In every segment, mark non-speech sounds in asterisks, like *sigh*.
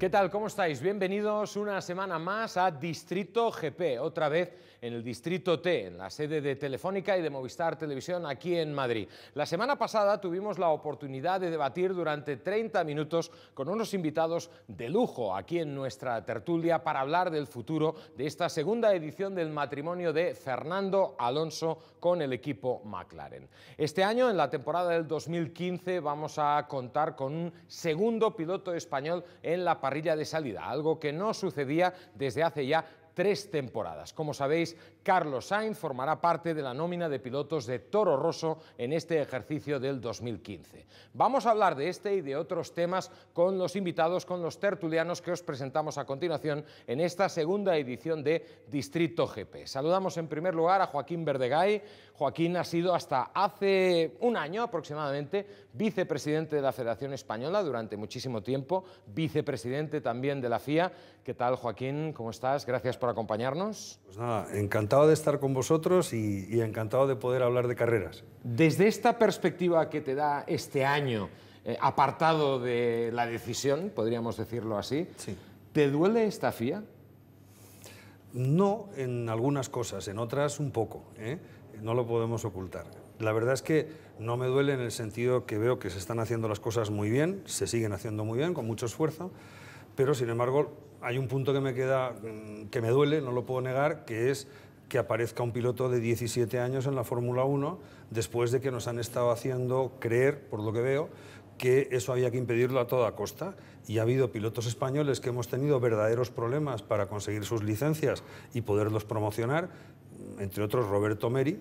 ¿Qué tal? ¿Cómo estáis? Bienvenidos una semana más a Distrito GP, otra vez en el Distrito T, en la sede de Telefónica y de Movistar Televisión aquí en Madrid. La semana pasada tuvimos la oportunidad de debatir durante 30 minutos con unos invitados de lujo aquí en nuestra tertulia para hablar del futuro de esta segunda edición del matrimonio de Fernando Alonso con el equipo McLaren. Este año, en la temporada del 2015, vamos a contar con un segundo piloto español en la de salida, algo que no sucedía desde hace ya tres temporadas. Como sabéis, Carlos Sainz formará parte de la nómina de pilotos de Toro Rosso en este ejercicio del 2015. Vamos a hablar de este y de otros temas con los invitados, con los tertulianos que os presentamos a continuación en esta segunda edición de Distrito GP. Saludamos en primer lugar a Joaquín Verdegay. Joaquín ha sido hasta hace un año aproximadamente vicepresidente de la Federación Española durante muchísimo tiempo, vicepresidente también de la FIA. ¿Qué tal, Joaquín? ¿Cómo estás? Gracias por acompañarnos. Pues nada, encantado de estar con vosotros y, encantado de poder hablar de carreras. Desde esta perspectiva que te da este año, eh, apartado de la decisión, podríamos decirlo así, ¿te duele esta FIA? No en algunas cosas, en otras un poco, ¿eh? no lo podemos ocultar. La verdad es que no me duele en el sentido que veo que se están haciendo las cosas muy bien, se siguen haciendo muy bien, con mucho esfuerzo, pero sin embargo hay un punto que me queda, mm, que me duele, no lo puedo negar, que es que aparezca un piloto de 17 años en la Fórmula 1 después de que nos han estado haciendo creer, por lo que veo, que eso había que impedirlo a toda costa. Y ha habido pilotos españoles que hemos tenido verdaderos problemas para conseguir sus licencias y poderlos promocionar, entre otros Roberto Meri,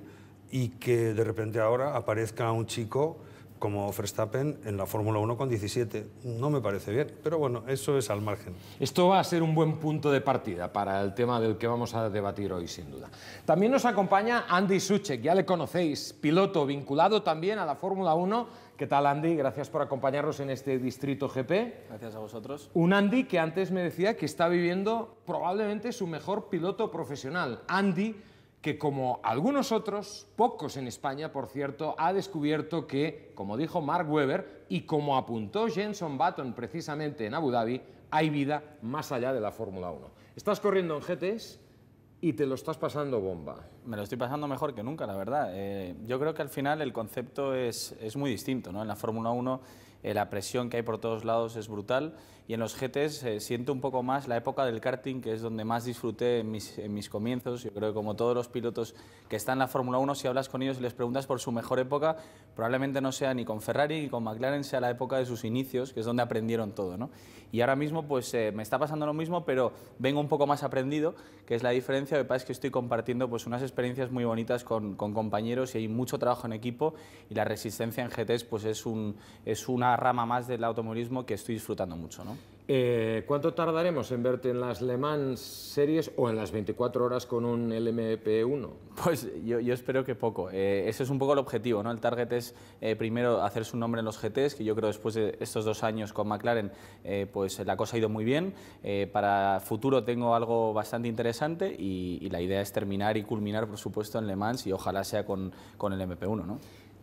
y que de repente ahora aparezca un chico como Verstappen en la Fórmula 1 con 17. No me parece bien, pero bueno, eso es al margen. Esto va a ser un buen punto de partida para el tema del que vamos a debatir hoy, sin duda. También nos acompaña Andy Suchek, ya le conocéis, piloto vinculado también a la Fórmula 1. ¿Qué tal, Andy? Gracias por acompañarnos en este distrito GP. Gracias a vosotros. Un Andy que antes me decía que está viviendo probablemente su mejor piloto profesional. Andy que como algunos otros, pocos en España, por cierto, ha descubierto que, como dijo Mark Weber y como apuntó Jenson Button precisamente en Abu Dhabi, hay vida más allá de la Fórmula 1. Estás corriendo en GTs y te lo estás pasando bomba. Me lo estoy pasando mejor que nunca, la verdad. Eh, yo creo que al final el concepto es, muy distinto. ¿no? En la Fórmula 1 eh, la presión que hay por todos lados es brutal y en los GTs eh, siento un poco más la época del karting, que es donde más disfruté en mis, comienzos. Yo creo que como todos los pilotos que están en la Fórmula 1, si hablas con ellos y les preguntas por su mejor época, probablemente no sea ni con Ferrari ni con McLaren, sea la época de sus inicios, que es donde aprendieron todo. ¿no? Y ahora mismo pues eh, me está pasando lo mismo, pero vengo un poco más aprendido, que es la diferencia. de parece que estoy compartiendo pues, unas experiencias muy bonitas con, compañeros y hay mucho trabajo en equipo y la resistencia en GTs pues, es, un, es una rama más del automovilismo que estoy disfrutando mucho. ¿no? Eh, ¿Cuánto tardaremos en verte en las Le Mans series o en las 24 horas con un LMP1? Pues yo, espero que poco. Eh, ese es un poco el objetivo. ¿no? El target es eh, primero hacerse un nombre en los GTs, que yo creo después de estos dos años con McLaren, pues la cosa ha ido muy bien. para futuro tengo algo bastante interesante y, la idea es terminar y culminar, por supuesto, en Le Mans y ojalá sea con, con el MP1. ¿no?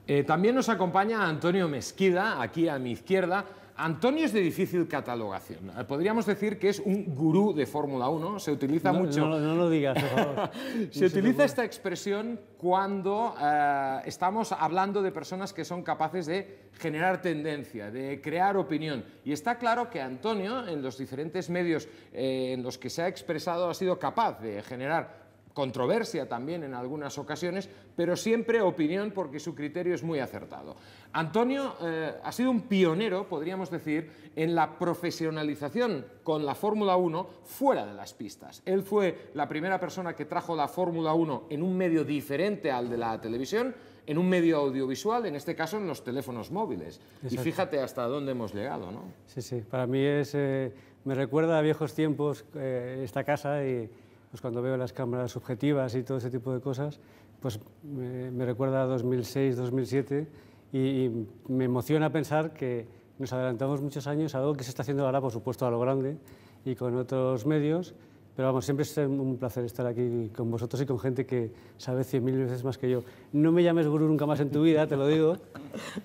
Eh, también nos acompaña Antonio Mesquida, aquí a mi izquierda. Antonio es de difícil catalogación. Eh, podríamos decir que es un gurú de Fórmula 1. Se utiliza mucho. No, no, lo digas, por favor. *laughs* se utiliza esta expresión cuando eh, estamos hablando de personas que son capaces de generar tendencia, de crear opinión. Y está claro que Antonio, en los diferentes medios en los que se ha expresado, ha sido capaz de generar controversia también en algunas ocasiones, pero siempre opinión porque su criterio es muy acertado. Antonio eh, ha sido un pionero, podríamos decir, en la profesionalización con la Fórmula 1 fuera de las pistas. Él fue la primera persona que trajo la Fórmula 1 en un medio diferente al de la televisión, en un medio audiovisual, en este caso en los teléfonos móviles. Y fíjate hasta dónde hemos llegado, ¿no? Sí, sí, para mí es, eh, me recuerda a viejos tiempos eh, esta casa y pues cuando veo las cámaras subjetivas y todo ese tipo de cosas, pues me, recuerda a 2006, 2007 y, me emociona pensar que nos adelantamos muchos años a algo que se está haciendo ahora, por supuesto, a lo grande y con otros medios, pero vamos, siempre es un placer estar aquí con vosotros y con gente que sabe 100.000 veces más que yo. No me llames gurú nunca más en tu vida, te lo digo,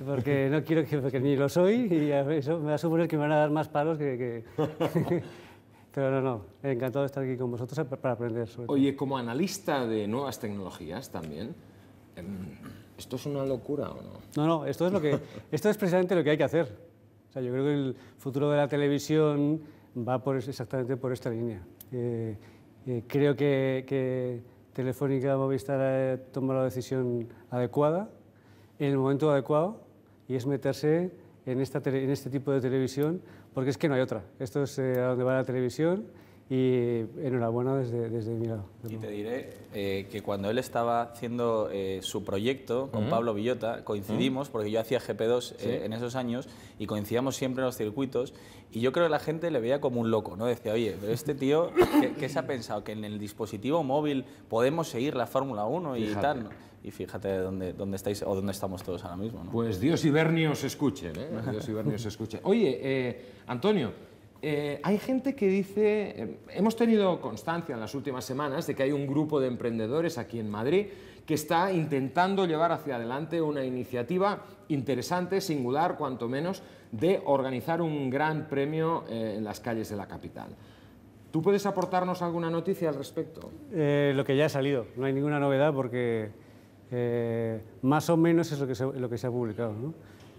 porque no quiero que, que ni lo soy y eso me va a suponer que me van a dar más palos que, que pero no, no, encantado de estar aquí con vosotros eh, para aprender sobre Oye, como analista de nuevas tecnologías también, em, ¿esto es una locura o no? No, no, esto es, lo que, *laughs* esto es precisamente lo que hay que hacer. O sea, yo creo que el futuro de la televisión va por, exactamente por esta línea. Eh, eh, creo que, Telefónica Movistar ha tomado la decisión adecuada, en el momento adecuado, y es meterse en, en este tipo de televisión porque es que no hay otra. Esto es eh, a donde va la televisión y enhorabuena desde, desde mi lado. Y te diré eh, que cuando él estaba haciendo eh, su proyecto con Pablo Villota, coincidimos, porque yo hacía GP2 en esos años y coincidíamos siempre en los circuitos, y yo creo que la gente le veía como un loco, ¿no? Decía, oye, pero este tío, ¿qué, se ha pensado? Que en el dispositivo móvil podemos seguir la Fórmula 1 y tal y fíjate dónde, dónde estáis o dónde estamos todos ahora mismo. Pues Dios y escuche, os escuchen, ¿eh? *laughs* Dios y escuchen. Oye, eh, Antonio, eh, hay gente que dice, eh, hemos tenido constancia en las últimas semanas de que hay un grupo de emprendedores aquí en Madrid que está intentando llevar hacia adelante una iniciativa interesante, singular, cuanto menos, de organizar un gran premio en las calles de la capital. ¿Tú puedes aportarnos alguna noticia al respecto? lo que ya ha salido, no hay ninguna novedad porque eh, más o menos es lo que se, ha publicado.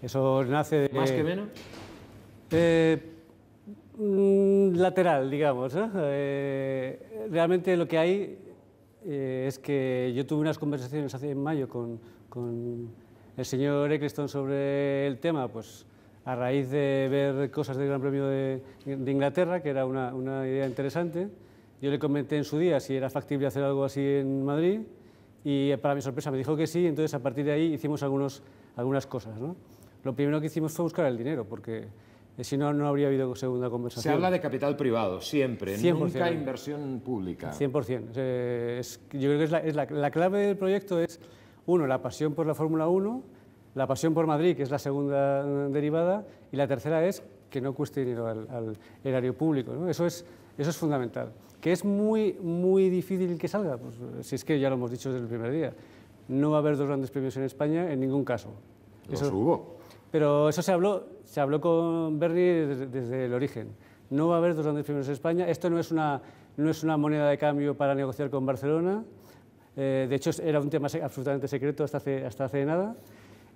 Eso nace de... ¿Más que menos? Eh, mm, lateral, digamos. Eh, realmente lo que hay es que yo tuve unas conversaciones hace en mayo con, el señor Eccleston sobre el tema, pues a raíz de ver cosas del Gran Premio de, Inglaterra, que era una idea interesante. Yo le comenté en su día si era factible hacer algo así en Madrid y eh, para mi sorpresa me dijo que sí, entonces a partir de ahí hicimos algunas cosas. Lo primero que hicimos fue buscar el dinero, porque eh, si no, no habría habido segunda conversación. Se habla de capital privado, siempre, nunca inversión pública. 100%. yo creo que la, clave del proyecto es, uno, la pasión por la Fórmula 1, la pasión por Madrid, que es la segunda mm, derivada, y la tercera es que no cueste dinero al, erario público. Eso, es, eso es fundamental. ¿Que es muy, muy difícil que salga? Pues, si es que ya lo hemos dicho desde el primer día. No va a haber dos grandes premios en España en ningún caso. Eso, hubo. Pero eso se habló, se habló con Bernie desde, el origen. No va a haber dos grandes premios en España. Esto no es una, moneda de cambio para negociar con Barcelona. Eh, de hecho, era un tema absolutamente secreto hasta hace, nada.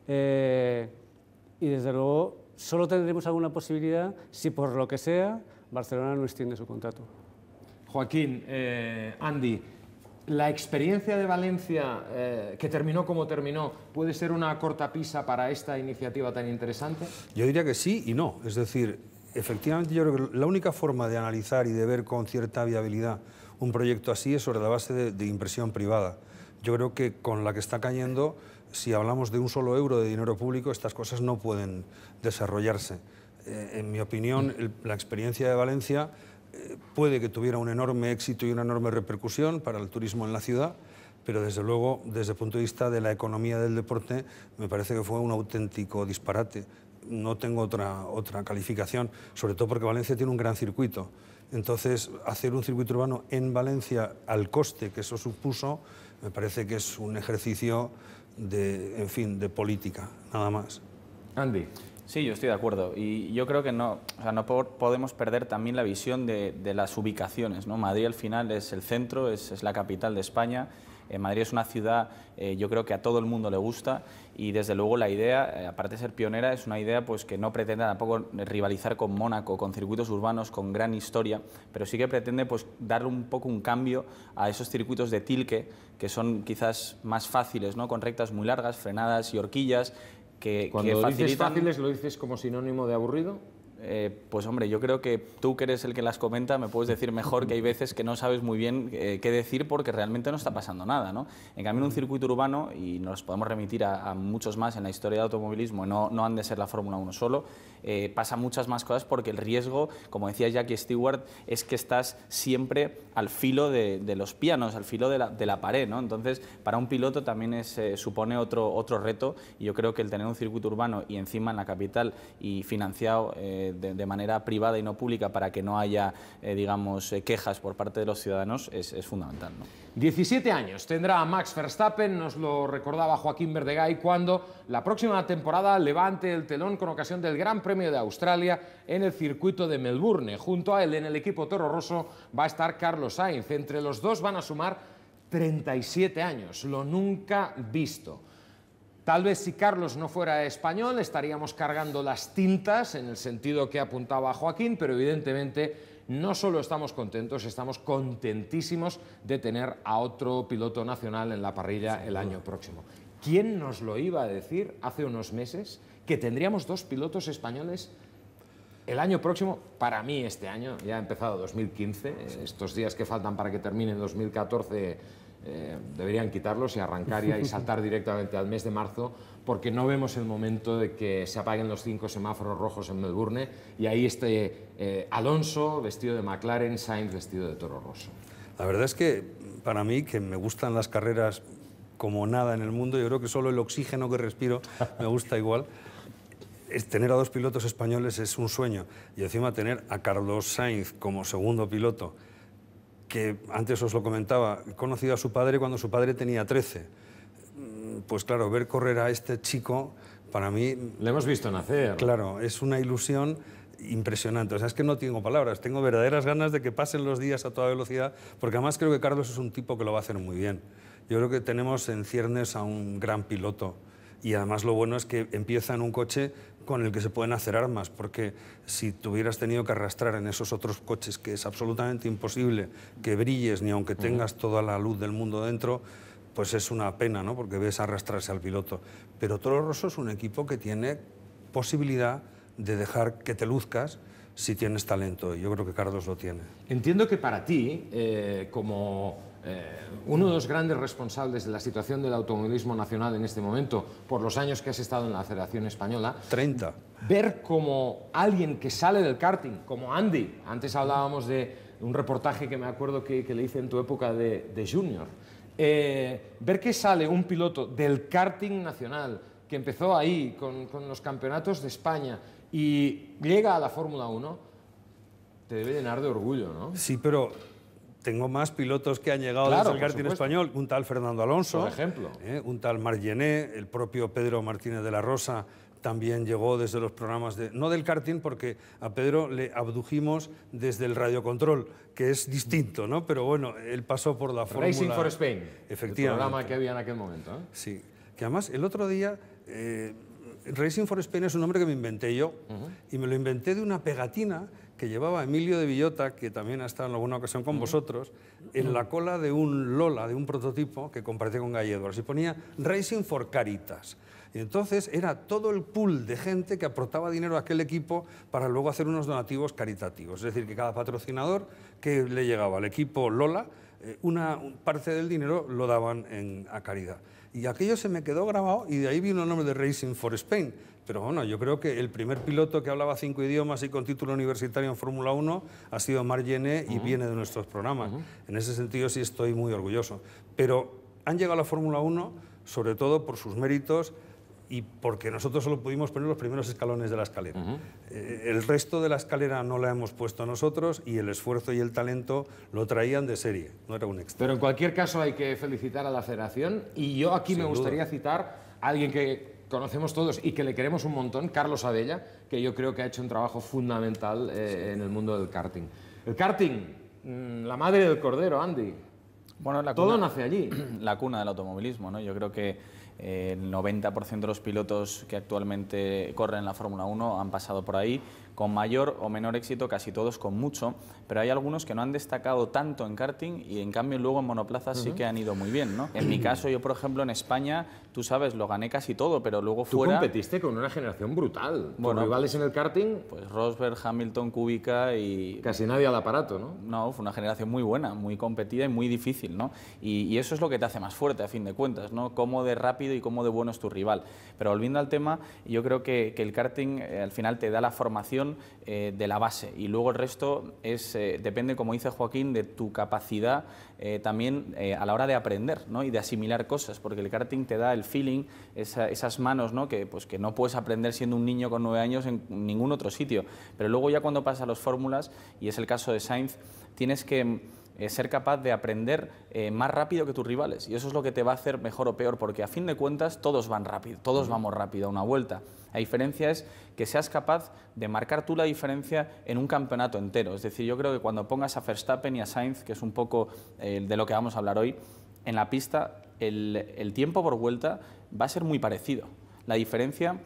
Eh, y desde luego, solo tendremos alguna posibilidad si por lo que sea Barcelona no extiende su contrato. Joaquín, eh, Andy, ¿la experiencia de Valencia, eh, que terminó como terminó, puede ser una corta pisa para esta iniciativa tan interesante? Yo diría que sí y no. Es decir, efectivamente yo creo que la única forma de analizar y de ver con cierta viabilidad un proyecto así es sobre la base de, impresión privada. Yo creo que con la que está cayendo, si hablamos de un solo euro de dinero público, estas cosas no pueden desarrollarse. Eh, en mi opinión, la experiencia de Valencia puede que tuviera un enorme éxito y una enorme repercusión para el turismo en la ciudad, pero desde luego, desde el punto de vista de la economía del deporte, me parece que fue un auténtico disparate. No tengo otra, otra calificación, sobre todo porque Valencia tiene un gran circuito. Entonces, hacer un circuito urbano en Valencia al coste que eso supuso, me parece que es un ejercicio de, en fin, de política, nada más. Andy. Sí, yo estoy de acuerdo. Y yo creo que no, sea, no podemos perder también la visión de, las ubicaciones. ¿no? Madrid al final es el centro, es, la capital de España. Eh, Madrid es una ciudad, eh, yo creo que a todo el mundo le gusta y desde luego la idea, eh, aparte de ser pionera, es una idea pues, que no pretende tampoco rivalizar con Mónaco, con circuitos urbanos, con gran historia, pero sí que pretende pues, darle un poco un cambio a esos circuitos de tilque que son quizás más fáciles, ¿no? con rectas muy largas, frenadas y horquillas, cuando que dices fáciles, ¿lo dices como sinónimo de aburrido? Eh, pues hombre, yo creo que tú que eres el que las comenta, me puedes decir mejor que hay veces que no sabes muy bien eh, qué decir porque realmente no está pasando nada. ¿no? En cambio, un circuito urbano, y nos podemos remitir a, muchos más en la historia del automovilismo, no, no han de ser la Fórmula 1 solo, eh, pasa muchas más cosas porque el riesgo, como decía Jackie Stewart, es que estás siempre al filo de, los pianos, al filo de la, pared. ¿no? Entonces, para un piloto también es, supone otro, otro reto y yo creo que el tener un circuito urbano y encima en la capital y financiado de, manera privada y no pública para que no haya, eh, digamos, eh, quejas por parte de los ciudadanos es, fundamental. 17 años tendrá Max Verstappen, nos lo recordaba Joaquín Verdegay, cuando la próxima temporada levante el telón con ocasión del Gran Premio de Australia en el circuito de Melbourne. Junto a él en el equipo Toro Rosso va a estar Carlos Sainz. Entre los dos van a sumar 37 años, lo nunca visto. Tal vez si Carlos no fuera español estaríamos cargando las tintas en el sentido que apuntaba Joaquín, pero evidentemente no solo estamos contentos, estamos contentísimos de tener a otro piloto nacional en la parrilla el año próximo. ¿Quién nos lo iba a decir hace unos meses que tendríamos dos pilotos españoles el año próximo, para mí este año, ya ha empezado 2015, estos días que faltan para que termine 2014 eh, deberían quitarlos y arrancar y *laughs* saltar directamente al mes de marzo, porque no vemos el momento de que se apaguen los cinco semáforos rojos en Melbourne y ahí esté eh, Alonso vestido de McLaren, Sainz vestido de Toro Rosso. La verdad es que para mí, que me gustan las carreras como nada en el mundo, yo creo que solo el oxígeno que respiro *laughs* me gusta igual. tener a dos pilotos españoles es un sueño y encima tener a Carlos Sainz como segundo piloto que antes os lo comentaba, he conocido a su padre cuando su padre tenía 13. Mm, pues claro, ver correr a este chico, para mí... Le hemos visto nacer. Claro, es una ilusión impresionante. O sea, es que no tengo palabras, tengo verdaderas ganas de que pasen los días a toda velocidad, porque además creo que Carlos es un tipo que lo va a hacer muy bien. Yo creo que tenemos en ciernes a un gran piloto y además lo bueno es que empieza en un coche con el que se pueden hacer armas, porque si tuvieras hubieras tenido que arrastrar en esos otros coches, que es absolutamente imposible que brilles ni aunque tengas toda la luz del mundo dentro, pues es una pena, ¿no? Porque ves arrastrarse al piloto. Pero Toro Rosso es un equipo que tiene posibilidad de dejar que te luzcas si tienes talento, y yo creo que Carlos lo tiene. Entiendo que para ti, eh, como eh, uno de los grandes responsables de la situación del automovilismo nacional en este momento, por los años que has estado en la Federación Española. 30. Ver como alguien que sale del karting, como Andy, antes hablábamos de un reportaje que me acuerdo que, le hice en tu época de, junior, eh, ver que sale un piloto del karting nacional, que empezó ahí con, con los campeonatos de España y llega a la Fórmula 1, te debe llenar de orgullo, ¿no? Sí, pero tengo más pilotos que han llegado desde el karting español, un tal Fernando Alonso, ejemplo, ¿eh? un tal Margené, el propio Pedro Martínez de la Rosa también llegó desde los programas de no del karting porque a Pedro le abdujimos desde el radiocontrol, que es distinto, ¿no? Pero bueno, él pasó por la fórmula Racing for Spain, efectivamente. el programa que había en aquel momento, ¿eh? Sí, que además el otro día eh, Racing for Spain es un nombre que me inventé yo y me lo inventé de una pegatina que llevaba Emilio de Villota, que también ha estado en alguna ocasión con vosotros, en la cola de un Lola, de un prototipo que compartí con Guy Edwards, y ponía Racing for Caritas. Y entonces era todo el pool de gente que aportaba dinero a aquel equipo para luego hacer unos donativos caritativos. Es decir, que cada patrocinador que le llegaba al equipo Lola, eh, una parte del dinero lo daban en, a caridad. Y aquello se me quedó grabado y de ahí vino el nombre de Racing for Spain. Pero bueno, yo creo que el primer piloto que hablaba cinco idiomas y con título universitario en Fórmula 1 ha sido Marc y viene de nuestros programas. En ese sentido sí estoy muy orgulloso. Pero han llegado a la Fórmula 1 sobre todo por sus méritos y porque nosotros solo pudimos poner los primeros escalones de la escalera. Eh, el resto de la escalera no la hemos puesto nosotros y el esfuerzo y el talento lo traían de serie, no era un extra. Pero en cualquier caso hay que felicitar a la federación y yo aquí me gustaría citar a alguien que conocemos todos y que le queremos un montón, Carlos Adella, que yo creo que ha hecho un trabajo fundamental eh, en el mundo del karting. El karting, mm, la madre del cordero, Andy. Bueno, Todo nace allí. *clears throat* La cuna del automovilismo, ¿no? Yo creo que el 90% de los pilotos que actualmente corren la Fórmula 1 han pasado por ahí, con mayor o menor éxito, casi todos con mucho, pero hay algunos que no han destacado tanto en karting y en cambio luego en monoplazas sí que han ido muy bien. ¿no? En mi caso, yo por ejemplo en España, tú sabes, lo gané casi todo, pero luego fuera... Tú competiste con una generación brutal. Bueno, rivales en el karting... Pues Rosberg, Hamilton, Kubica y... Casi nadie al aparato, ¿no? No, fue una generación muy buena, muy competida y muy difícil, ¿no? Y, y eso es lo que te hace más fuerte, a fin de cuentas, ¿no? Cómo de rápido y cómo de bueno es tu rival. Pero volviendo al tema, yo creo que, el karting eh, al final te da la formación eh, de la base y luego el resto es, eh, depende, como dice Joaquín, de tu capacidad también a la hora de aprender ¿no? y de asimilar cosas, porque el karting te da el feeling, esas manos ¿no? Que, pues, que no puedes aprender siendo un niño con nueve años en ningún otro sitio. Pero luego ya cuando pasas a las fórmulas, y es el caso de Sainz, tienes que ser capaz de aprender eh, más rápido que tus rivales. Y eso es lo que te va a hacer mejor o peor, porque a fin de cuentas todos van rápido, todos vamos rápido a una vuelta. La diferencia es que seas capaz de marcar tú la diferencia en un campeonato entero. Es decir, yo creo que cuando pongas a Verstappen y a Sainz, que es un poco eh, de lo que vamos a hablar hoy, en la pista, el tiempo por vuelta va a ser muy parecido. La diferencia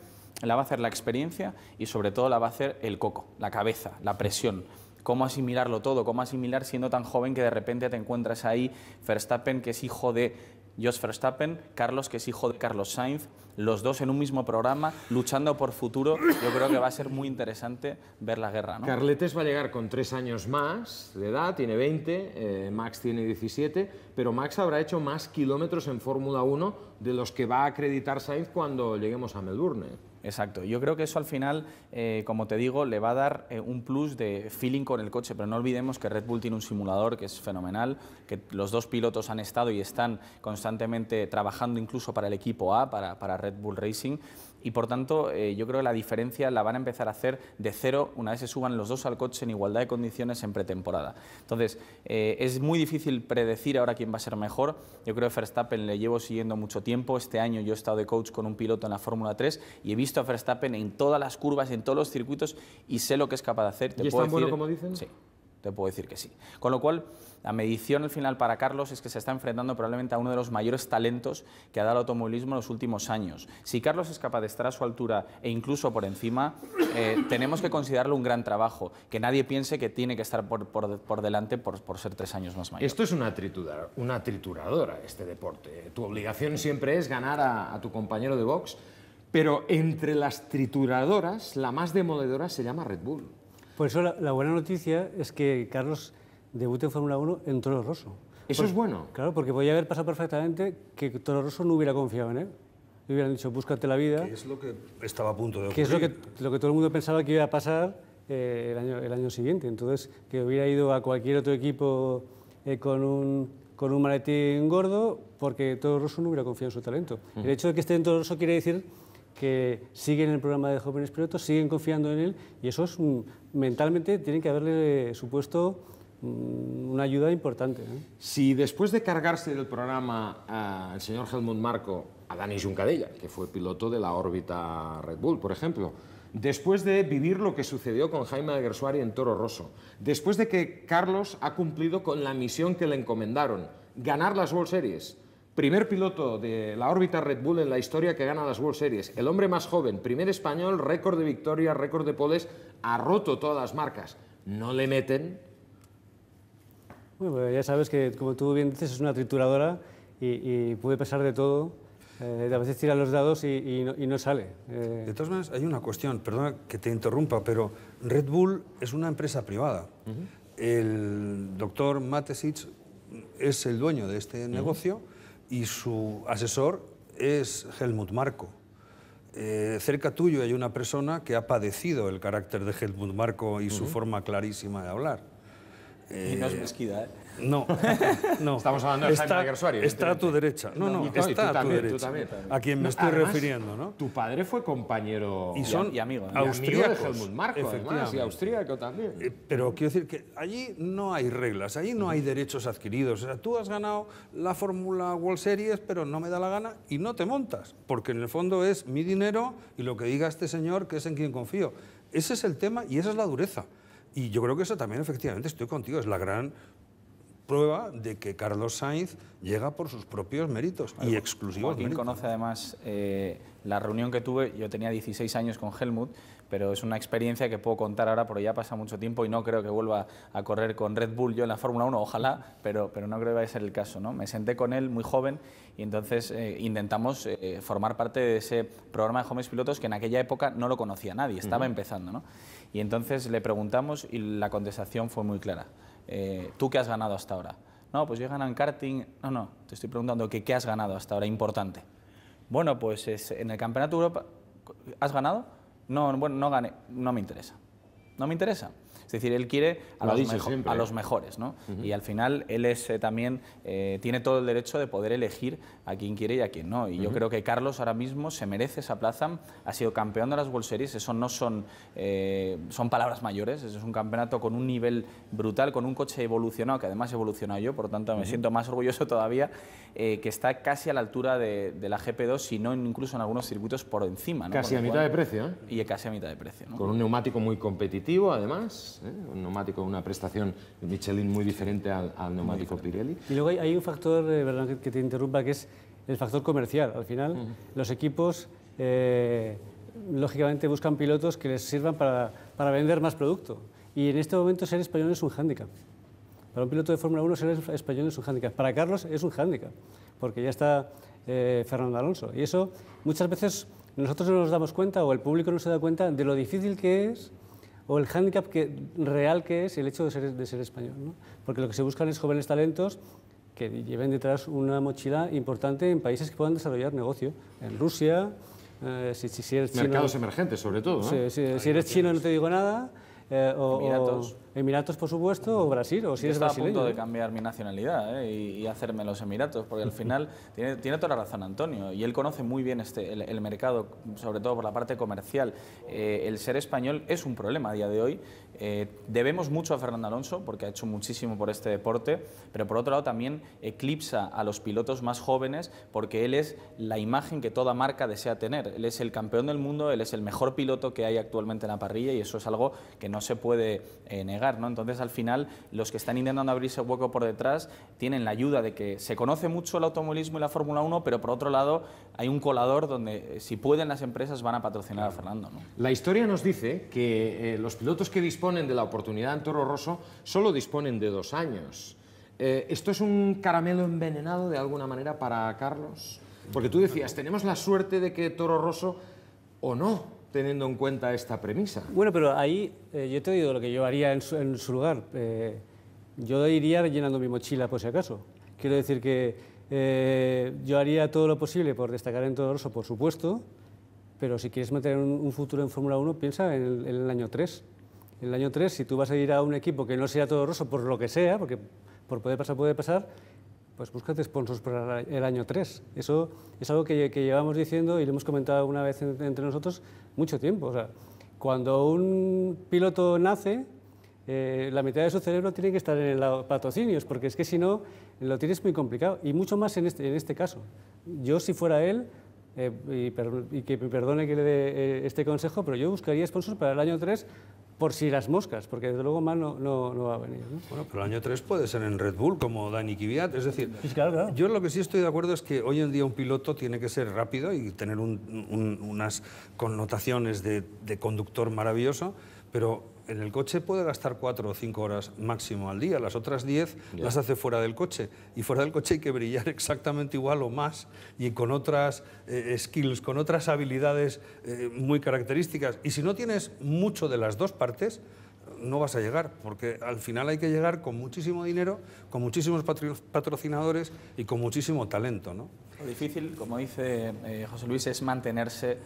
la va a hacer la experiencia y sobre todo la va a hacer el coco, la cabeza, la presión cómo asimilarlo todo, cómo asimilar siendo tan joven que de repente te encuentras ahí Verstappen, que es hijo de Jos Verstappen, Carlos, que es hijo de Carlos Sainz, los dos en un mismo programa, luchando por futuro. Yo creo que va a ser muy interesante ver la guerra. ¿no? Carletes va a llegar con tres años más de edad, tiene 20, eh, Max tiene 17, pero Max habrá hecho más kilómetros en Fórmula 1 de los que va a acreditar Sainz cuando lleguemos a Melbourne. Exacto, yo creo que eso al final, eh, como te digo, le va a dar eh, un plus de feeling con el coche, pero no olvidemos que Red Bull tiene un simulador que es fenomenal, que los dos pilotos han estado y están constantemente trabajando incluso para el equipo A, para, para Red Bull Racing y por tanto eh, yo creo que la diferencia la van a empezar a hacer de cero una vez se suban los dos al coche en igualdad de condiciones en pretemporada. Entonces eh, es muy difícil predecir ahora quién va a ser mejor. Yo creo que Verstappen le llevo siguiendo mucho tiempo. Este año yo he estado de coach con un piloto en la Fórmula 3 y he visto a Verstappen en todas las curvas, en todos los circuitos y sé lo que es capaz de hacer. ¿Y es como dicen? Sí te puedo decir que sí. Con lo cual, la medición al final para Carlos es que se está enfrentando probablemente a uno de los mayores talentos que ha dado el automovilismo en los últimos años. Si Carlos es capaz de estar a su altura e incluso por encima, eh, tenemos que considerarlo un gran trabajo, que nadie piense que tiene que estar por, delante por, ser tres años más mayor. Esto es una, una trituradora, este deporte. Tu obligación siempre es ganar a, a tu compañero de box, pero entre las trituradoras, la más demoledora se llama Red Bull. Por eso la, buena noticia es que Carlos debute en Fórmula 1 en Toro Rosso. Eso es bueno. Claro, porque podría haber pasado perfectamente que Toro Rosso no hubiera confiado en él. Le hubieran dicho, búscate la vida. Que es lo que estaba a punto de ocurrir. Que es lo que, todo el mundo pensaba que iba a pasar eh, el, año, el año siguiente. Entonces, que hubiera ido a cualquier otro equipo eh, con, un, con un maletín gordo, porque Toro Rosso no hubiera confiado en su talento. El hecho de que esté en Toro Rosso quiere decir que siguen en el programa de jóvenes pilotos, siguen confiando en él y eso es, mm, mentalmente tienen que haberle supuesto mm, una ayuda importante. Si después de cargarse del programa eh, el señor Helmut Marco a Dani Juncadella, que fue piloto de la órbita Red Bull, por ejemplo, después de vivir lo que sucedió con Jaime de en Toro Rosso, después de que Carlos ha cumplido con la misión que le encomendaron, ganar las World Series, Primer piloto de la órbita Red Bull en la historia que gana las World Series. El hombre más joven, primer español, récord de victorias, récord de poles, ha roto todas las marcas. No le meten. Bueno, ya sabes que, como tú bien dices, es una trituradora y, puede pasar de todo. Eh, a veces tira los dados y, no, sale. Eh, de todas maneras, hay una cuestión, perdona que te interrumpa, pero Red Bull es una empresa privada. El doctor Matesic es el dueño de este negocio y su asesor es Helmut Marco. Eh, cerca tuyo hay una persona que ha padecido el carácter de Helmut Marco y su forma clarísima de hablar. y no es eh, mezquida, ¿eh? No, *laughs* no. Estamos hablando de está, Está a tu derecha. No, no, está a tu derecha. A quien me estoy refiriendo, ¿no? Tu padre fue compañero y, son y amigo. de Marco, además, y austríaco también. Eh, pero quiero decir que allí no hay reglas, allí no hay derechos adquiridos. O sea, tú has ganado la Fórmula World Series, pero no me da la gana y no te montas, porque en el fondo es mi dinero y lo que diga este señor que es en quien confío. Ese es el tema y esa es la dureza. Y yo creo que eso también, efectivamente, estoy contigo, es la gran prueba de que Carlos Sainz llega por sus propios méritos y exclusivamente. Joaquín conoce además eh, la reunión que tuve, yo tenía 16 años con Helmut, pero es una experiencia que puedo contar ahora pero ya pasa mucho tiempo y no creo que vuelva a correr con Red Bull yo en la Fórmula 1, ojalá, pero, no creo que vaya a ser el caso. ¿no? Me senté con él muy joven y entonces eh, intentamos eh, formar parte de ese programa de jóvenes pilotos que en aquella época no lo conocía nadie, estaba empezando. Y entonces le preguntamos y la contestación fue muy clara. Eh, tú qué has ganado hasta ahora. No, pues yo he ganado en karting. No, no, te estoy preguntando qué has ganado hasta ahora, importante. Bueno, pues en el Campeonato Europa, ¿has ganado? No, bueno, no gané, no me interesa. No me interesa. Es decir, él quiere a, los, mejores, ¿no? Y al final él es eh, también, eh, tiene todo el derecho de poder elegir a quién quiere y a quién no. Y yo creo que Carlos ahora mismo se merece esa plaza, ha sido campeón de las World Series, eso no son, eh, son palabras mayores, es un campeonato con un nivel brutal, con un coche evolucionado, que además he yo, por lo tanto me siento más orgulloso todavía, que está casi a la altura de, la GP2, si no incluso en algunos circuitos por encima. Casi a mitad de precio, Y casi a mitad de precio. Con un neumático muy competitivo, además. Eh, un neumático, una prestación de Michelin muy diferente al, neumático Pirelli. Y luego hay, un factor, eh, que, te interrumpa, que es el factor comercial. Al final, los equipos, eh, lógicamente, buscan pilotos que les sirvan para, vender más producto. Y en este momento ser español es un hándicap. Para un piloto de Fórmula 1 ser español es un hándicap. Para Carlos es un hándicap, porque ya está Fernando Alonso. Y eso muchas veces nosotros no nos damos cuenta o el público no se da cuenta de lo difícil que es o el hándicap real que es el hecho de ser, español. ¿no? Porque lo que se buscan es jóvenes talentos que lleven detrás una mochila importante en países que puedan desarrollar negocio. En Rusia, eh, si, eres Mercados chino... Mercados emergentes, sobre todo. si eres chino no te digo nada. Eh, Emiratos. por supuesto, o Brasil, o si es a punto de cambiar mi nacionalidad eh, y, hacerme los Emiratos, porque al final *laughs* tiene, toda la razón Antonio, y él conoce muy bien este, el, mercado, sobre todo por la parte comercial. Eh, el ser español es un problema a día de hoy eh, debemos mucho a Fernando Alonso porque ha hecho muchísimo por este deporte, pero por otro lado también eclipsa a los pilotos más jóvenes porque él es la imagen que toda marca desea tener. Él es el campeón del mundo, él es el mejor piloto que hay actualmente en la parrilla y eso es algo que no se puede eh, negar. ¿no? Entonces al final los que están intentando abrirse hueco por detrás tienen la ayuda de que se conoce mucho el automovilismo y la Fórmula 1, pero por otro lado hay un colador donde eh, si pueden las empresas van a patrocinar a Fernando. ¿no? La historia nos dice que los pilotos que disponen de la oportunidad en Toro Rosso, solo disponen de dos años. Eh, ¿Esto es un caramelo envenenado de alguna manera para Carlos? Porque tú decías, tenemos la suerte de que Toro Rosso o no, teniendo en cuenta esta premisa. Bueno, pero ahí eh, yo te he lo que yo haría en su, lugar. Eh, yo iría rellenando mi mochila por si acaso. Quiero decir que yo haría todo lo posible por destacar en Toro Rosso, por supuesto, pero si quieres mantener un, futuro en Fórmula 1, piensa en el, año 3 el año 3, si tú vas a ir a un equipo que no sea todo roso, por lo que sea, porque por poder pasar, puede pasar, pues búscate sponsors para el año 3. Eso es algo que, llevamos diciendo y lo hemos comentado una vez entre nosotros mucho tiempo. O sea, cuando un piloto nace, eh, la mitad de su cerebro tiene que estar en el patrocinios, porque es que si no, lo tienes muy complicado, y mucho más en este, en este caso. Yo, si fuera él, eh, y, que me perdone que le dé eh, este consejo, pero yo buscaría sponsors para el año 3 por si las moscas, porque desde luego mal no, no, va a venir. Bueno, pero el año 3 puede ser en Red Bull, como Dani Kiviat. Es decir, yo lo que sí estoy de acuerdo es que hoy en día un piloto tiene que ser rápido y tener unas connotaciones de conductor maravilloso, pero en el coche puede gastar cuatro o cinco horas máximo al día, las otras diez las hace fuera del coche. Y fuera del coche hay que brillar *laughs* exactamente igual o más y con otras eh, skills, con otras habilidades eh, muy características. Y si no tienes mucho de las dos partes, no vas a llegar, porque al final hay que llegar con muchísimo dinero, con muchísimos patrocinadores y con muchísimo talento. Lo difícil, como dice eh, José Luis, es mantenerse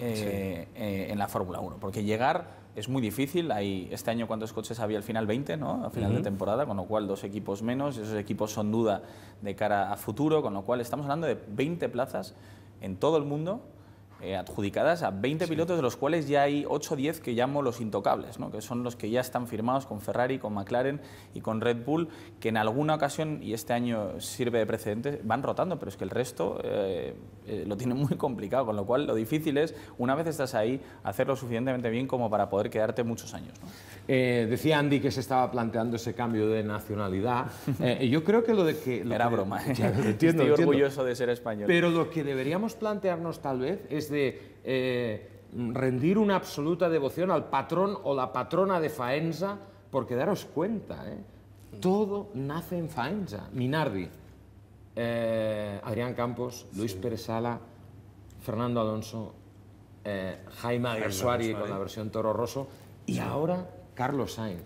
en la Fórmula 1, porque llegar es muy difícil. Hay, este año, ¿cuántos coches había al final? 20, ¿no? Al final de temporada, con lo cual dos equipos menos. Esos equipos son duda de cara a futuro, con lo cual estamos hablando de 20 plazas en todo el mundo eh, adjudicadas a 20 pilotos, de los cuales ya hay 8 o 10 que llamo los intocables, que son los que ya están firmados con Ferrari, con McLaren y con Red Bull, que en alguna ocasión, y este año sirve de precedente, van rotando, pero es que el resto eh, eh, lo tienen *laughs* muy complicado, con lo cual lo difícil es, una vez estás ahí, hacerlo suficientemente bien como para poder quedarte muchos años. decía Andy que se estaba planteando ese cambio de nacionalidad. *laughs* yo creo que lo de que... Lo Era broma, *laughs* entiendo, estoy orgulloso de ser español. Pero lo que deberíamos plantearnos tal vez es de eh, rendir una absoluta devoción al patrón o la patrona de Faenza, porque daros cuenta, eh, todo nace en Faenza. Minardi, eh, Adrián Campos, Luis Pérez Sala, Fernando Alonso, Jaime Aguersuari con la versión Toro Rosso y ahora Carlos Sainz.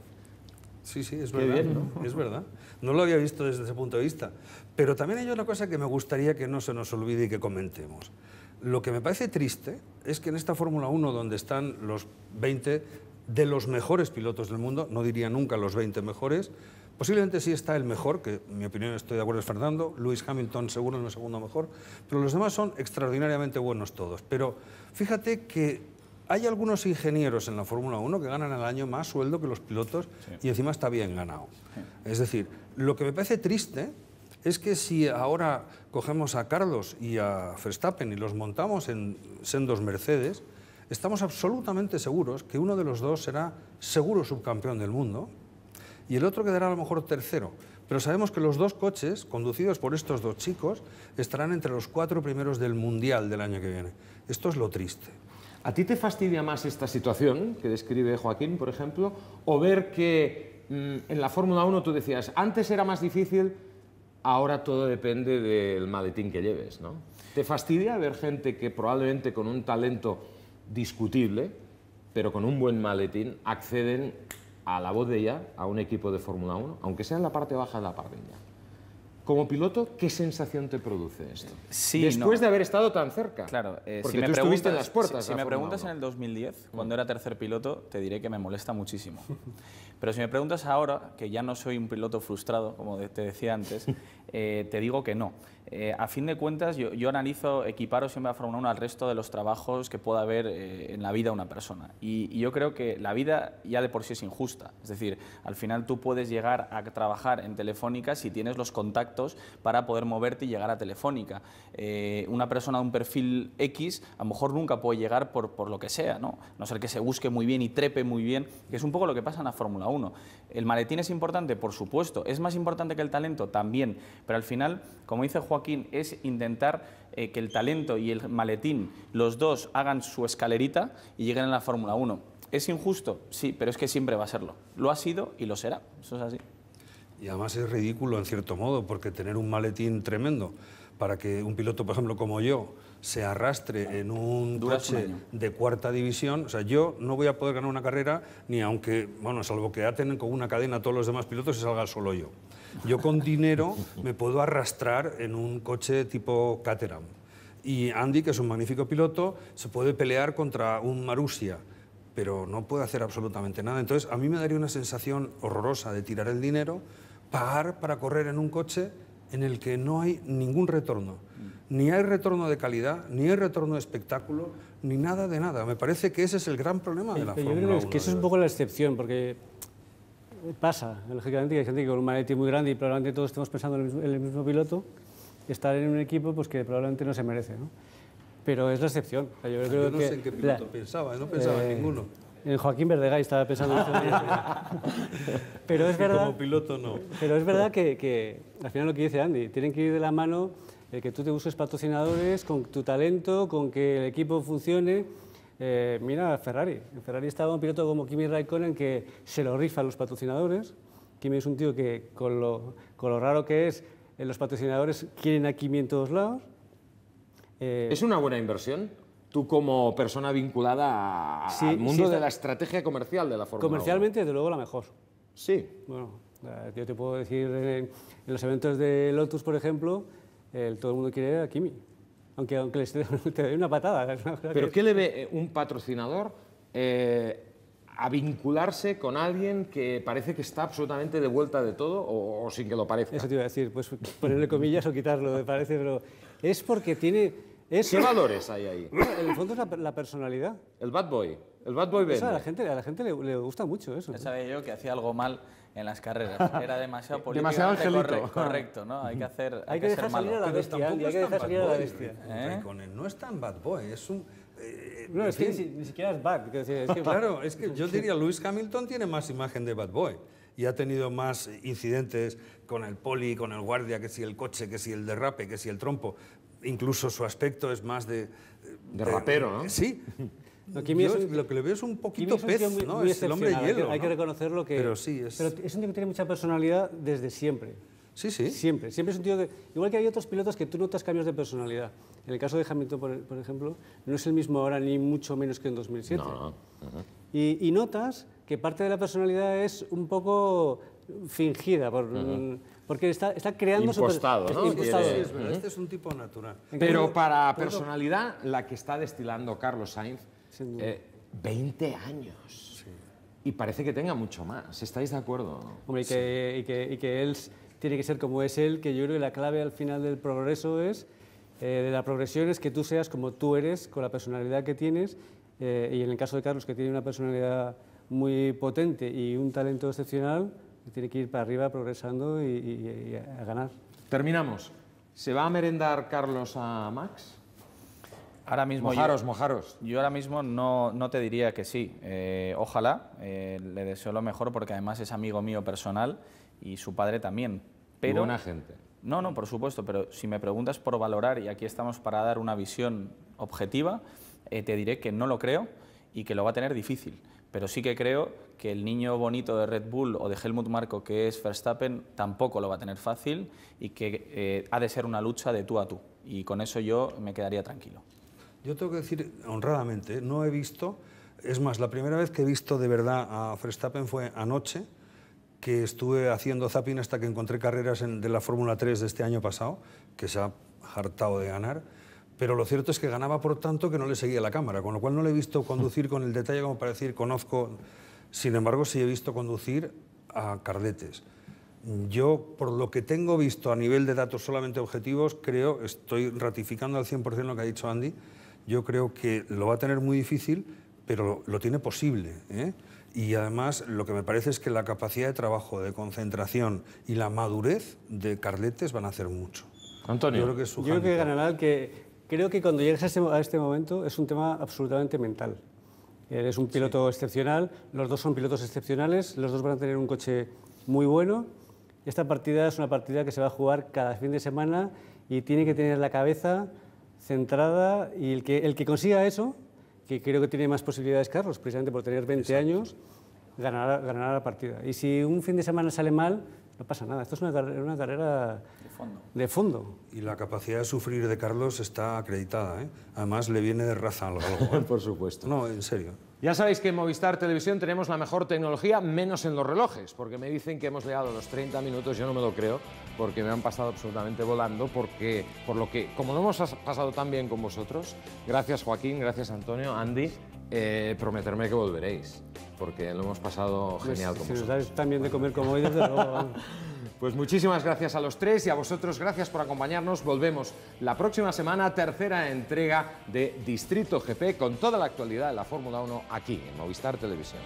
Sí, sí, es verdad. ¿no? Es verdad. No lo había visto desde ese punto de vista. Pero también hay una cosa que me gustaría que no se nos olvide y que comentemos. Lo que me parece triste es que en esta Fórmula 1, donde están los 20 de los mejores pilotos del mundo, no diría nunca los 20 mejores, posiblemente sí está el mejor, que en mi opinión estoy de acuerdo es Fernando, Lewis Hamilton seguro es el segundo mejor, pero los demás son extraordinariamente buenos todos. Pero fíjate que hay algunos ingenieros en la Fórmula 1 que ganan al año más sueldo que los pilotos y encima está bien ganado. Es decir, lo que me parece triste es que si ahora cogemos a Carlos y a Verstappen y los montamos en sendos Mercedes, estamos absolutamente seguros que uno de los dos será seguro subcampeón del mundo y el otro quedará a lo mejor tercero. Pero sabemos que los dos coches, conducidos por estos dos chicos, estarán entre los cuatro primeros del Mundial del año que viene. Esto es lo triste. ¿A ti te fastidia más esta situación que describe Joaquín, por ejemplo, o ver que mm, en la Fórmula 1 tú decías, antes era más difícil ahora todo depende del maletín que lleves, ¿no? ¿Te fastidia ver gente que probablemente con un talento discutible, pero con un buen maletín, acceden a la voz de ella, a un equipo de Fórmula 1, aunque sea en la parte baja de la parrilla? Como piloto, ¿qué sensación te produce esto? Sí, Después de haber estado tan cerca. Claro, eh, porque si tú me estuviste en las puertas. Si, me preguntas en el 2010, cuando mm. era tercer piloto, te diré que me molesta muchísimo. *laughs* Pero si me preguntas ahora, que ya no soy un piloto frustrado, como te decía antes, *laughs* eh, te digo que no. Eh, a fin de cuentas, yo, analizo, equiparo siempre a Fórmula 1 al resto de los trabajos que pueda haber eh, en la vida de una persona. Y, yo creo que la vida ya de por sí es injusta. Es decir, al final tú puedes llegar a trabajar en Telefónica si tienes los contactos para poder moverte y llegar a Telefónica. una persona de un perfil X a lo mejor nunca puede llegar por, lo que sea, ¿no? A no ser que se busque muy bien y trepe muy bien, que es un poco lo que pasa en la Fórmula uno. El maletín es importante, por supuesto, es más importante que el talento también, pero al final, como dice Joaquín, es intentar eh, que el talento y el maletín, los dos, hagan su escalerita y lleguen a la Fórmula 1. ¿Es injusto? Sí, pero es que siempre va a serlo. Lo ha sido y lo será, eso es así. Y además es ridículo en cierto modo, porque tener un maletín tremendo para que un piloto, por ejemplo, como yo, se arrastre en un coche de cuarta división. O sea, yo no voy a poder ganar una carrera ni aunque, bueno, salvo que aten con una cadena todos los demás pilotos y salga solo yo. Yo con *laughs* dinero me puedo arrastrar en un coche tipo Caterham. Y Andy, que es un magnífico piloto, se puede pelear contra un Marussia pero no puede hacer absolutamente nada. Entonces, a mí me daría una sensación horrorosa de tirar el dinero, pagar para correr en un coche en el que no hay ningún retorno. Ni hay retorno de calidad, ni hay retorno de espectáculo, ni nada de nada. Me parece que ese es el gran problema de la Fórmula que eso es un poco la excepción, porque pasa, lógicamente, que hay gente que con un maletín muy grande y probablemente todos estemos pensando en el mismo, piloto, estar en un equipo pues, que probablemente no se merece. Pero es la excepción. Ah, yo, no sé en qué piloto pensaba, ¿eh? no pensaba en eh, ninguno. En Joaquín Verdegay estaba pensando en eso. Este *laughs* pero es verdad, Como piloto no. Pero es verdad que, que, al final lo que dice Andy, tienen que ir de la mano el eh, que tú te uses patrocinadores, con tu talento, con que el equipo funcione. Eh, mira Ferrari. En Ferrari estaba un piloto como Kimi Raikkonen que se lo rifa a los patrocinadores. Kimi es un tío que, con lo, raro que es, eh, los patrocinadores quieren a Kimi en todos lados. ¿Es una buena inversión? Tú como persona vinculada al mundo de la estrategia comercial de la Fórmula Comercialmente, de desde luego, la mejor. Sí. Bueno, yo te puedo decir, en, en los eventos de Lotus, por ejemplo, el, todo el mundo quiere a Kimi. Aunque, aunque les *laughs* te, te una patada. ¿Pero qué le ve eh, un patrocinador eh, a vincularse con alguien que parece que está absolutamente de vuelta de todo o, sin que lo parezca? Eso te iba a decir, pues *laughs* ponerle comillas o quitarlo, me parece, pero es porque tiene... ¿Qué valores hay ahí? en el fondo es la, personalidad. El bad boy. El bad boy a la gente, a la gente le, le gusta mucho eso. Ya sabía yo que hacía algo mal en las carreras. Era demasiado *laughs* político. demasiado angelito. Correcto, ¿no? Hay que hacer. Hay, que, dejar salir a la bestia. Hay que no es tan bad boy, es un. Eh, no, es que ni, siquiera es bad. Es que, *laughs* claro, es que yo diría, Lewis Hamilton tiene más imagen de bad boy y ha tenido más incidentes con el poli, con el guardia, que si el coche, que si el derrape, que si el trompo. Incluso su aspecto es más De, de rapero, ¿no? Sí, lo que le veo es un poquito pez, es el hombre hielo. Hay que, lo reconocerlo que... Pero es... un tío que tiene mucha personalidad desde siempre. Sí, sí. Siempre. Siempre es un tío de... Igual que hay otros pilotos que tú notas cambios de personalidad. En el caso de Hamilton, por, ejemplo, no es el mismo ahora ni mucho menos que en 2007. No. y, notas que parte de la personalidad es un poco fingida, por, porque está, está creando... Impostado, su ¿no? Impostado. Sí, es ¿eh? Este es un tipo natural. Pero para personalidad, la que está destilando Carlos Sainz 20 eh, años. Y parece que tenga mucho más. ¿Estáis de acuerdo? Hombre, y que, él tiene que ser como es él, que yo creo que la clave al final del progreso es, eh, de la progresión es que tú seas como tú eres, con la personalidad que tienes. Eh, y en el caso de Carlos, que tiene una personalidad muy potente y un talento excepcional, tiene que ir para arriba progresando y a ganar. Terminamos. ¿Se va a merendar Carlos a Max? Ahora mismo mojaros, mojaros. Yo ahora mismo no, no te diría que sí. Eh, ojalá, eh, le deseo lo mejor porque además es amigo mío personal y su padre también. buena gente. No, no, por supuesto, pero si me preguntas por valorar, y aquí estamos para dar una visión objetiva, eh, te diré que no lo creo y que lo va a tener difícil. Pero sí que creo que el niño bonito de Red Bull o de Helmut Marko que es Verstappen, tampoco lo va a tener fácil y que ha de ser una lucha de tú a tú. Y con eso yo me quedaría tranquilo. Yo tengo que decir honradamente, no he visto, es más, la primera vez que he visto de verdad a Verstappen fue anoche, que estuve haciendo zapping hasta que encontré carreras de la Fórmula 3 de este año pasado, que se ha hartado de ganar, pero lo cierto es que ganaba por tanto que no le seguía la cámara, con lo cual no le he visto conducir con el detalle como para decir conozco, sin embargo sí he visto conducir a Cardetes. Yo, por lo que tengo visto a nivel de datos solamente objetivos, creo, estoy ratificando al 100% lo que ha dicho Andy, yo creo que lo va a tener muy difícil, pero lo, tiene posible. ¿eh? Y además lo que me parece es que la capacidad de trabajo, de concentración y la madurez de Carletes van a hacer mucho. Antonio, yo creo que, es su yo creo que que creo que cuando llegues este a este momento es un tema absolutamente mental. Eres un piloto excepcional, los dos son pilotos excepcionales, los dos van a tener un coche muy bueno. Esta partida es una partida que se va a jugar cada fin de semana y tiene que tener la cabeza centrada y el que, el que consiga eso, que creo que tiene más posibilidades Carlos, precisamente por tener 20 años, ganará, la partida. Y si un fin de semana sale mal, no pasa nada. Esto es una, carrera de fondo. Y la capacidad de sufrir de Carlos está acreditada. ¿eh? Además, le viene de raza algo. ¿eh? *laughs* Por supuesto. No, en serio. Ya sabéis que en Movistar Televisión tenemos la mejor tecnología, menos en los relojes, porque me dicen que hemos llegado a los 30 minutos, yo no me lo creo, porque me han pasado absolutamente volando, porque, por lo que, como lo hemos pasado tan bien con vosotros, gracias Joaquín, gracias Antonio, Andy, eh, prometerme que volveréis, porque lo hemos pasado pues genial con vosotros. Si os dais también de comer como hoy, desde luego. *laughs* Pues muchísimas gracias a los tres y a vosotros, gracias por acompañarnos. Volvemos la próxima semana, tercera entrega de Distrito GP con toda la actualidad de la Fórmula 1 aquí en Movistar Televisión.